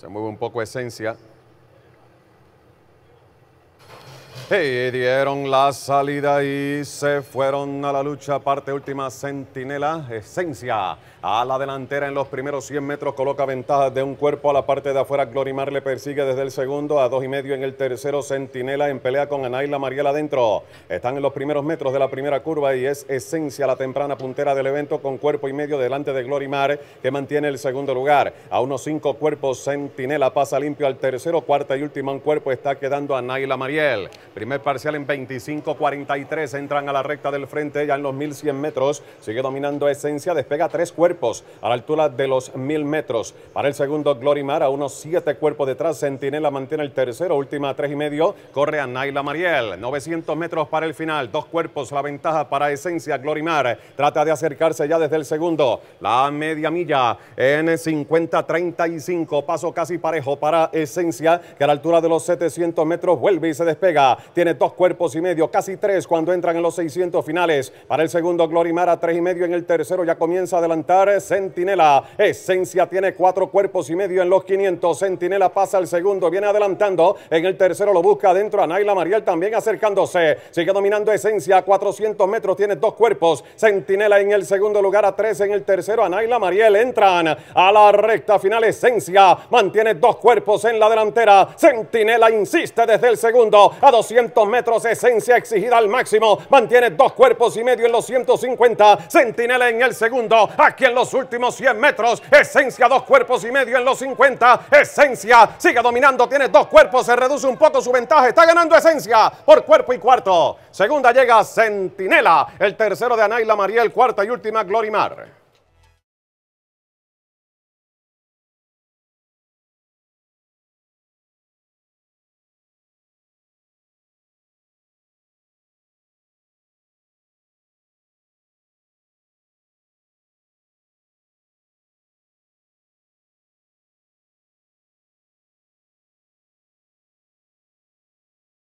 Se mueve un poco esencia Y dieron la salida y se fueron a la lucha. Parte última, Centinela, Esencia. A la delantera en los primeros 100 metros coloca ventaja de un cuerpo a la parte de afuera. Glorimar le persigue desde el segundo a dos y medio en el tercero. Centinela en pelea con Anayla Mariela adentro. Están en los primeros metros de la primera curva y es Esencia la temprana puntera del evento con cuerpo y medio delante de Glorimar que mantiene el segundo lugar. A unos cinco cuerpos, Centinela pasa limpio al tercero. Cuarta y última, un cuerpo está quedando Anaila Mariel. Primer parcial en 25-43. Entran a la recta del frente ya en los 1100 metros. Sigue dominando Esencia. Despega tres cuerpos a la altura de los 1000 metros. Para el segundo, Glorimar a unos siete cuerpos detrás. Centinela mantiene el tercero. Última tres y medio. Corre a Naila Mariel. 900 metros para el final. Dos cuerpos. La ventaja para Esencia. Glorimar trata de acercarse ya desde el segundo. La media milla en 50-35. Paso casi parejo para Esencia que a la altura de los 700 metros vuelve y se despega tiene dos cuerpos y medio, casi tres cuando entran en los 600 finales. Para el segundo, Glorimara, tres y medio en el tercero, ya comienza a adelantar Sentinela Esencia tiene cuatro cuerpos y medio en los 500. Sentinela pasa al segundo, viene adelantando. En el tercero lo busca adentro a Mariel también acercándose. Sigue dominando Esencia a 400 metros, tiene dos cuerpos. Sentinela en el segundo lugar a tres, en el tercero a Mariel. Entran a la recta final. Esencia mantiene dos cuerpos en la delantera. Sentinela insiste desde el segundo a 200 metros, esencia exigida al máximo. Mantiene dos cuerpos y medio en los 150. Centinela en el segundo. Aquí en los últimos 100 metros, esencia dos cuerpos y medio en los 50. Esencia sigue dominando, tiene dos cuerpos, se reduce un poco su ventaja. Está ganando esencia por cuerpo y cuarto. Segunda llega Centinela. El tercero de Anaila María, el cuarta y última Glorimar.